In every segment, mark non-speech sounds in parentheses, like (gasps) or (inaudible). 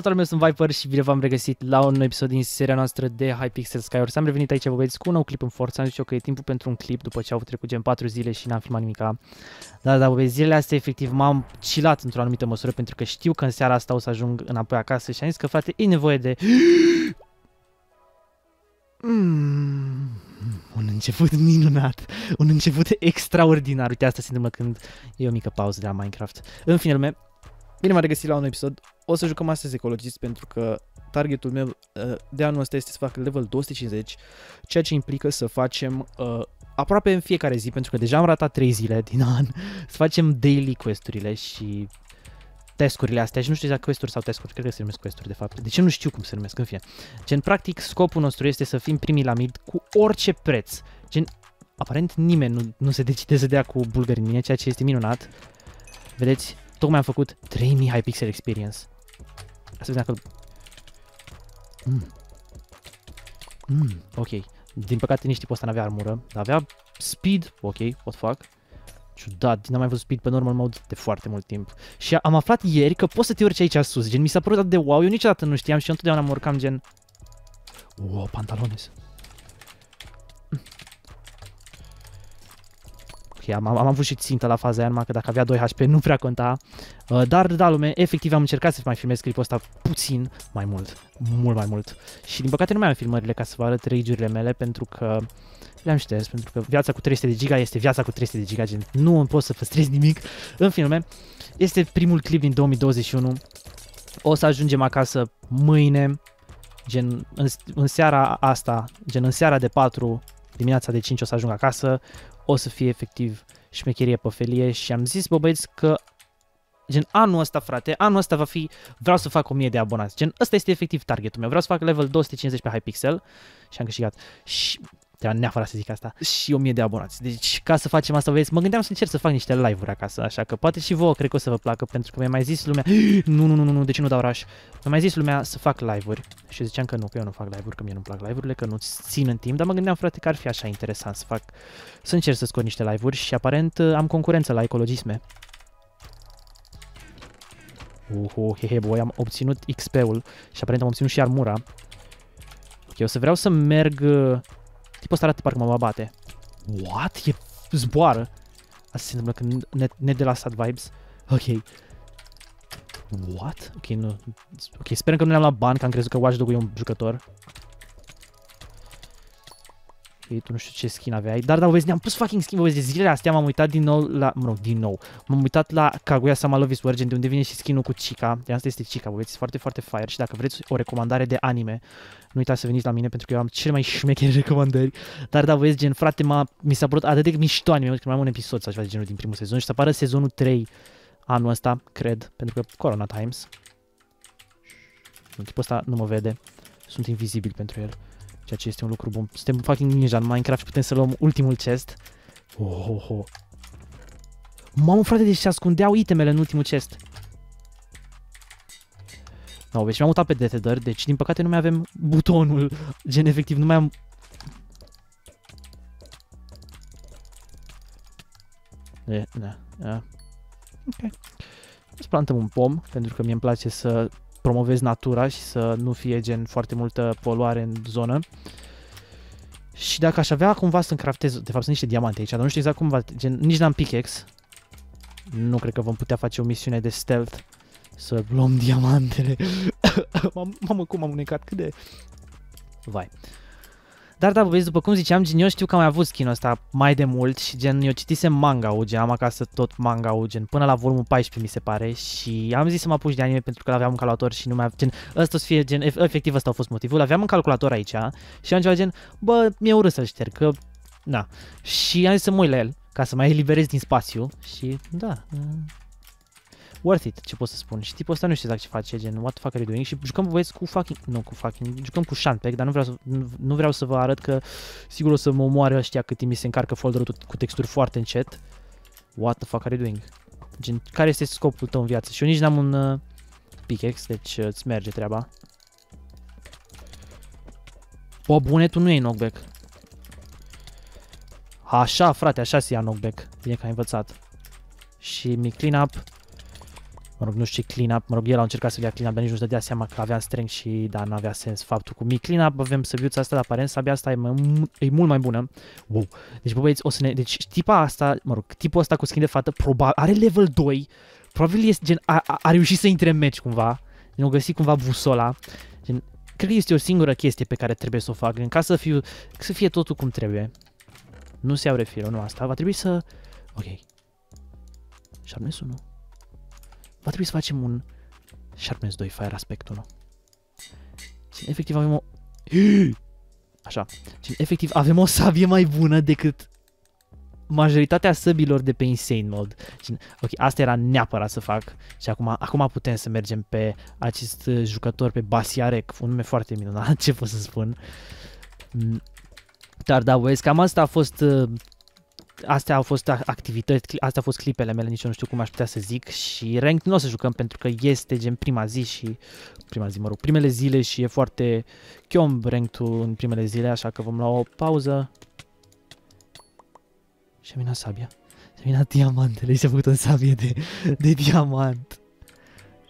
Salutare, meu sunt Viper și bine v-am regăsit la un episod din seria noastră de Hypixel Skywars. Am revenit aici, vă vedeți, cu un nou clip în forță. Am zis eu că e timpul pentru un clip după ce au trecut gen 4 zile și n-am filmat nimica. Dar, da, vă zilele astea efectiv m-am chilat într-o anumită măsură pentru că știu că în seara asta o să ajung înapoi acasă și am zis că, frate, e nevoie de... (gasps) Mm, un început minunat, un început extraordinar. Uite, asta se întâmplă când e o mică pauză de la Minecraft. În fine, lume, Bine m-a regăsit la un episod. O să jucăm astăzi ecologist pentru că targetul meu uh, de anul ăsta este să fac level 250, ceea ce implică să facem uh, aproape în fiecare zi, pentru că deja am ratat 3 zile din an, (laughs) să facem daily quest-urile și testurile astea și nu știu exact questuri sau testuri, cred că se numesc questuri de fapt. De ce nu știu cum se numesc, în fine. Gen, practic, scopul nostru este să fim primii la mid cu orice preț. Gen, aparent nimeni nu, nu se decide să dea cu mine, ceea ce este minunat. Vedeți, Tocmai am făcut 3000 high pixel experience. Asta vedem dacă... Mm. Mm, ok. Din păcate nici tipul ăsta n-avea armură. Avea speed. Ok, What fac. Ciudat, n-am mai văzut speed pe normal mode de foarte mult timp. Și am aflat ieri că poți să te urci aici sus. Gen, mi s-a părut de wow, eu niciodată nu știam și eu întotdeauna mă urcam gen... Wow, pantalones. am, am avut și țintă la faza aia, numai că dacă avea 2 HP nu prea conta. Uh, dar, da, lume, efectiv am încercat să mai filmez clipul ăsta puțin mai mult, mult mai mult. Și din păcate nu mai am filmările ca să vă arăt rage mele, pentru că le-am șters, pentru că viața cu 300 de giga este viața cu 300 de giga, gen, nu îmi pot să păstrez nimic în filme. Este primul clip din 2021, o să ajungem acasă mâine, gen în, în seara asta, gen în seara de 4, dimineața de 5 o să ajung acasă, o să fie efectiv șmecherie pe felie și am zis, bă băieți, că Gen, anul ăsta, frate, anul ăsta va fi, vreau să fac 1000 de abonați. Gen, ăsta este efectiv targetul meu. Vreau să fac level 250 pe Hypixel și am câștigat. Și Trebuia neapărat să zic asta. Și 1000 de abonați. Deci ca să facem asta, vezi, mă gândeam să încerc să fac niște live-uri acasă, așa că poate și vouă cred că o să vă placă, pentru că mi-a mai zis lumea, nu, nu, nu, nu, de ce nu dau oraș? Mi-a mai zis lumea să fac live-uri și eu ziceam că nu, că eu nu fac live-uri, că mie nu-mi plac live-urile, că nu țin în timp, dar mă gândeam, frate, că ar fi așa interesant să fac, să încerc să scot niște live-uri și aparent uh, am concurență la ecologisme. Uhu, hehe, boi, am obținut XP-ul și aparent am obținut și armura. Ok, o să vreau să merg uh, Tipul ăsta arată parcă mă bate. What? E zboară. Asta se întâmplă când ne, ne de la sad vibes. Ok. What? Ok, nu. Ok, sperăm că nu ne-am luat bani, că am crezut că Watch Dog e un jucător tu nu știu ce skin aveai. Dar da, vezi, ne-am pus fucking skin, vezi, zilele astea m-am uitat din nou la, mă rog, din nou, m-am uitat la Kaguya Sama Love is Virgin, de unde vine și skin cu Chica. De asta este Chica, vezi este foarte, foarte fire și dacă vreți o recomandare de anime, nu uitați să veniți la mine pentru că eu am cele mai șmechere (laughs) recomandări. Dar da, vezi, gen, frate, m-a, mi s-a părut atât de mișto anime, că mai am un episod sau ceva de genul din primul sezon și să apară sezonul 3 anul ăsta, cred, pentru că Corona Times. Tipul ăsta nu mă vede, sunt invizibil pentru el. Ceea ce este un lucru bun. Suntem fucking ninja în Minecraft și putem să luăm ultimul chest. Oh, oh, oh. Mamă, frate, deci se ascundeau itemele în ultimul chest. No, deci mi-am mutat pe detedări, deci din păcate nu mai avem butonul. Gen, efectiv, nu mai am E, da, da. Ok. Îți plantăm un pom, pentru că mi-e place să promovezi natura și să nu fie gen foarte multă poluare în zonă. Și dacă aș avea cumva să-mi craftez, de fapt sunt niște diamante aici, dar nu știu exact cum va, gen, nici n-am pickaxe. Nu cred că vom putea face o misiune de stealth să luăm diamantele. (coughs) mamă, cum am unecat, cât de... Vai. Uh, dar da, vezi, după cum ziceam, gen, eu știu că am mai avut skin ăsta mai de mult și gen, eu citisem manga gen, am acasă tot manga gen, până la volumul 14 mi se pare și am zis să mă apuc de anime pentru că aveam un calculator și nu mai gen, ăsta o să fie gen, efectiv ăsta a fost motivul, aveam un calculator aici și am ceva gen, bă, mi-e urât să-l șterg, că, na. Și am zis să mă uit la el ca să mai eliberez din spațiu și da, worth it, ce pot să spun. Și tipul ăsta nu știu exact ce face, gen, what the fuck are you doing? Și jucăm, băieți, cu fucking, nu cu fucking, jucăm cu Shanpek, dar nu vreau, să, nu vreau să vă arăt că sigur o să mă omoare ăștia cât mi se încarcă folderul cu texturi foarte încet. What the fuck are you doing? Gen, care este scopul tău în viață? Și eu nici n-am un uh, pickaxe, deci uh, îți merge treaba. Bă, bune, tu nu e knockback. Așa, frate, așa se ia knockback. Bine că ai învățat. Și mi clean up mă rog, nu știu ce clean-up, mă rog, el a încercat să-l ia clean-up, dar nici nu-și dădea seama că avea strength și, da, n-avea sens faptul cu mi clean-up, avem săbiuța asta, dar aparent sabia asta e, mai, e mult mai bună. Wow! Deci, bă, băieți, o să ne... Deci, tipa asta, mă rog, tipul ăsta cu skin de fată, probabil, are level 2, probabil este gen, a, a, a reușit să intre în match cumva, nu o găsi cumva busola, gen, cred că este o singură chestie pe care trebuie să o fac, în ca să, fiu, să fie totul cum trebuie. Nu se iau refilul, nu asta, va trebui să... Ok. Și nu va trebui să facem un Sharpness 2 Fire Aspect 1. Și efectiv avem o... (gasps) Așa. Și efectiv avem o sabie mai bună decât majoritatea săbilor de pe Insane Mode. Ok, asta era neapărat să fac și acum, acum putem să mergem pe acest uh, jucător, pe Basiarek, un nume foarte minunat, (laughs) ce pot să spun. Mm. Dar da, Wes, cam asta a fost uh, astea au fost activități, astea au fost clipele mele, nici eu nu știu cum aș putea să zic și rank nu o să jucăm pentru că este gen prima zi și prima zi, mă rog, primele zile și e foarte chiom ranked în primele zile, așa că vom lua o pauză. Și-a minat sabia. Și-a minat diamantele și a făcut o sabie de, de diamant.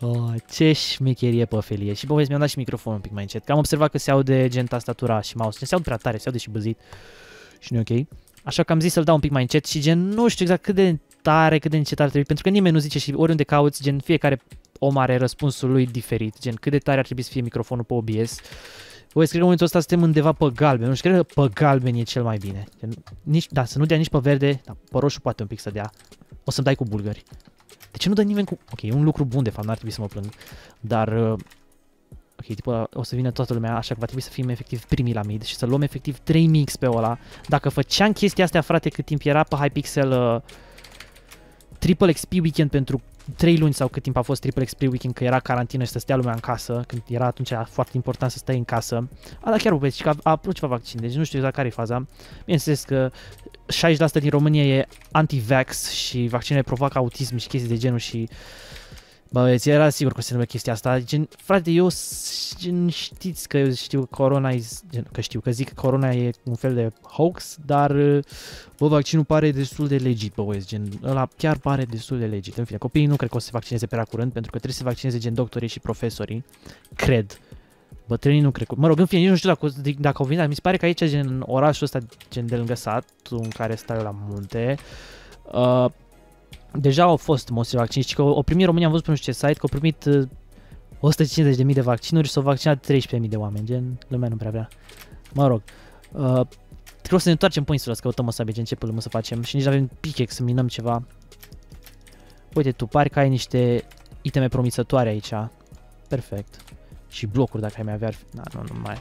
Oh, ce șmecherie pe felie. Și povesti, mi-am dat și microfonul un pic mai încet. Că am observat că se aude gen tastatura și mouse. Se aude prea tare, se aude și băzit. Și nu e ok. Așa că am zis să-l dau un pic mai încet și gen nu știu exact cât de tare, cât de încet ar trebui, pentru că nimeni nu zice și oriunde cauți, gen fiecare om are răspunsul lui diferit, gen cât de tare ar trebui să fie microfonul pe OBS. Voi scrie că în momentul ăsta suntem undeva pe galben, nu știu, cred că pe galben e cel mai bine. Gen, nici, da, să nu dea nici pe verde, dar pe roșu poate un pic să dea. O să-mi dai cu bulgări. De ce nu dă nimeni cu... Ok, e un lucru bun de fapt, n-ar trebui să mă plâng. Dar uh, ok, tipo, o să vină toată lumea, așa că va trebui să fim efectiv primii la mid și să luăm efectiv 3 mix pe ăla. Dacă făceam chestia asta, frate, cât timp era pe Hypixel uh, Triple XP weekend pentru 3 luni sau cât timp a fost Triple XP weekend, că era carantină și să stea lumea în casă, când era atunci foarte important să stai în casă. A, dar chiar și că a, a apărut ceva vaccin, deci nu știu exact care e faza. Bineînțeles că 60% din România e anti-vax și vaccinele provoacă autism și chestii de genul și uh, Bă, băieți, era sigur că se numește chestia asta. Gen, frate, eu gen, știți că eu știu corona e, gen, că știu că zic că corona e un fel de hoax, dar uh, bă, vaccinul pare destul de legit, bă, băieți, gen, ăla chiar pare destul de legit. În fine, copiii nu cred că o să se vaccineze prea curând, pentru că trebuie să se vaccineze gen doctorii și profesorii, cred. Bătrânii nu cred că... Mă rog, în fine, nici nu știu dacă, dacă au venit, dar mi se pare că aici, gen, în orașul ăsta, gen de lângă sat, în care stai la munte, uh, deja au fost măsuri vaccini și că o primit România, am văzut pe nu știu ce site, că au primit 150.000 uh, de vaccinuri și s-au vaccinat 13.000 de oameni, gen, lumea nu prea vrea. Mă rog. Uh, trebuie să ne întoarcem pe insulă, să căutăm o să ce începem să facem și nici nu avem pickex să minăm ceva. Uite tu, pari că ai niște iteme promițătoare aici. Perfect. Și blocuri dacă ai mai avea... Na, nu, nu mai...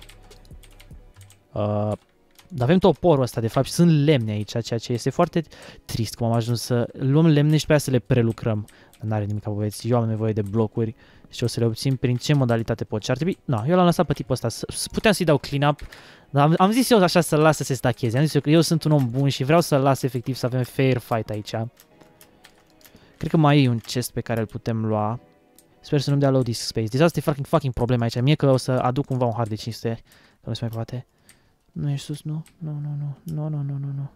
Uh, avem toporul ăsta de fapt și sunt lemne aici, ceea ce este foarte trist cum am ajuns să luăm lemne și pe aia să le prelucrăm. N-are nimic băieți, eu am nevoie de blocuri și o să le obțin prin ce modalitate pot. Și ar trebui, na, eu l-am lăsat pe tipul ăsta, puteam să-i dau clean-up, dar am, am zis eu așa să-l las să se stacheze, am zis eu că eu sunt un om bun și vreau să-l las efectiv să avem fair fight aici. Cred că mai e un chest pe care îl putem lua. Sper să nu-mi dea low disk space. Deci asta e fucking, fucking problema aici. Mie că o să aduc cumva un hard de 500. Că nu se mai poate. Nu ești sus, nu? Nu, nu, nu, nu, nu, nu, nu, nu.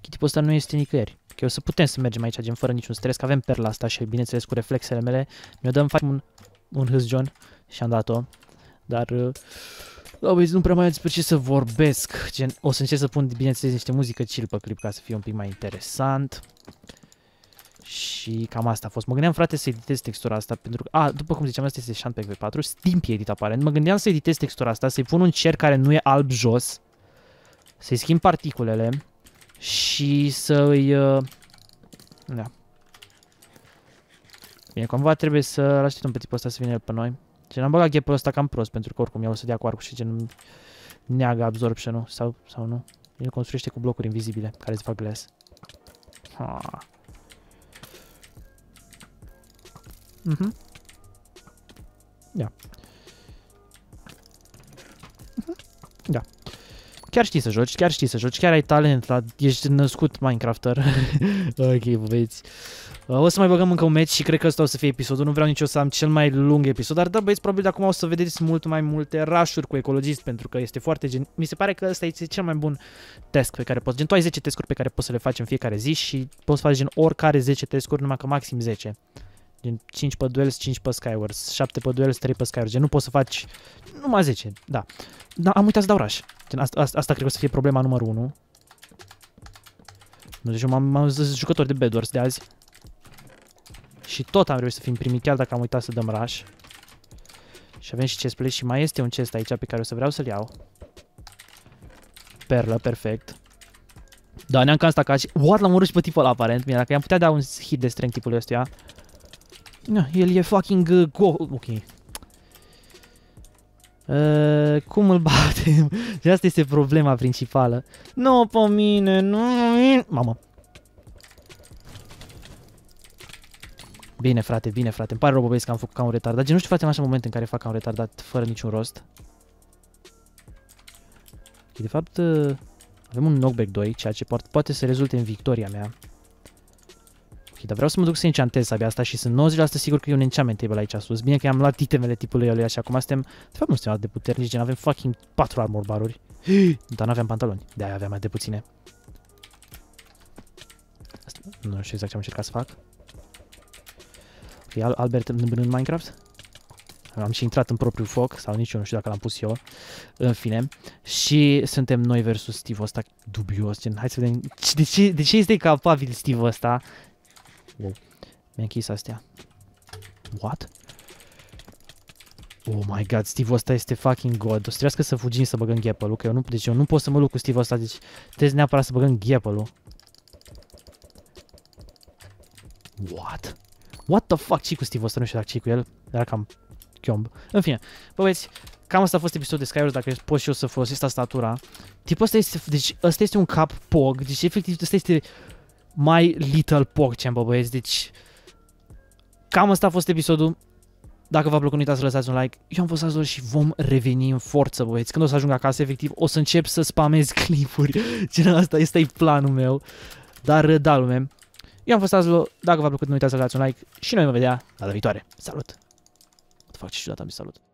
Chitipul ăsta nu este nicăieri. Că o să putem să mergem aici, gen, fără niciun stres, că avem perla asta și, bineînțeles, cu reflexele mele, mi-o dăm, facem un, un hâzjon și am dat-o. Dar, uh, nu prea mai am despre ce să vorbesc. Gen, o să încerc să pun, bineînțeles, niște muzică chill pe clip ca să fie un pic mai interesant. Și cam asta a fost. Mă gândeam, frate, să editez textura asta, pentru că, a, după cum ziceam, asta este Shantpack v 4 Stimp edit aparent. Mă gândeam să editez textura asta, să-i pun un cer care nu e alb jos, să-i schimb particulele și să-i... Uh, da. Bine, cumva trebuie să îl un pe tipul ăsta să vină el pe noi. Gen, am băgat gap ăsta cam prost, pentru că oricum el o să dea cu arcul și gen neagă absorption nu? Sau, sau nu? El construiește cu blocuri invizibile, care îți fac glass. Ha. Mhm. Da. Mhm. Da. Chiar știi să joci, chiar știi să joci, chiar ai talent, la, ești născut Minecrafter. (laughs) ok, vezi. O să mai băgăm încă un match și cred că ăsta o să fie episodul. Nu vreau nici o să am cel mai lung episod, dar da, băieți, probabil de acum o să vedeți mult mai multe rașuri cu ecologist, pentru că este foarte gen... Mi se pare că ăsta este cel mai bun test pe care poți... Gen, tu ai 10 testuri pe care poți să le faci în fiecare zi și poți face gen oricare 10 testuri, numai că maxim 10. Gen 5 pe duels, 5 pe Skywars, 7 pe duels, 3 pe Skywars. Gen nu poți să faci numai 10, da. Dar am uitat să dau rush. Gen, asta, asta, asta cred că o să fie problema numărul 1. Nu deci m-am, m-am zis jucători de Bedwars de azi. Și tot am reușit să fim primit chiar dacă am uitat să dăm rush. Și avem și chest play și mai este un chest aici pe care o să vreau să-l iau. Perlă, perfect. Da, ne-am cam stacat și... What, l-am urât și pe tipul ăla, aparent. Bine, dacă i-am putea da un hit de strength tipului ăstuia... Nu, el e fucking uh, go... Ok. Uh, cum îl batem? (laughs) și asta este problema principală. Nu pe mine, nu... Mamă. Bine, frate, bine, frate. Îmi pare rău, că am făcut ca un retardat. Gen, nu știu, facem așa moment în care fac ca un retardat fără niciun rost. De fapt, uh, avem un knockback 2, ceea ce poate să rezulte în victoria mea fi, dar vreau să mă duc să enchantez abia asta și sunt 90% sigur că e un enchantment table aici sus. Bine că am luat itemele tipului ăluia și acum suntem, de fapt nu suntem atât de puternici, gen avem fucking 4 armor baruri, (gasps) dar nu aveam pantaloni, de-aia aveam mai de puține. Asta, nu știu exact ce am încercat să fac. Ok, Albert în Minecraft. Am și intrat în propriul foc, sau nici eu nu știu dacă l-am pus eu, în fine. Și suntem noi versus Steve ăsta dubios, gen, hai să vedem, de ce, de ce este capabil Steve ăsta Wow. Mi-a închis astea. What? Oh my god, Steve-ul ăsta este fucking god. O să trebuiască să fugim să băgăm gapple că eu nu, deci eu nu pot să mă luc cu Steve-ul ăsta, deci trebuie neapărat să băgăm gapple What? What the fuck, ce cu Steve-ul ăsta? Nu știu dacă ce cu el, Era cam chiomb. În fine, bă băieți, cam asta a fost episodul de Skywars, dacă pot și eu să folosesc statura. Tipul ăsta este, deci ăsta este un cap pog, deci efectiv ăsta este My Little Pork Chamber, băieți, deci cam asta a fost episodul. Dacă v-a plăcut, nu uitați să lăsați un like. Eu am fost Azor și vom reveni în forță, băieți. Când o să ajung acasă, efectiv, o să încep să spamez (laughs) clipuri. Genul asta, este e planul meu. Dar, uh, da, lume, eu am fost Azlo, dacă v-a plăcut, nu uitați să lăsați un like și noi vom vedea data viitoare. Salut! Fac ce ciudat am salut!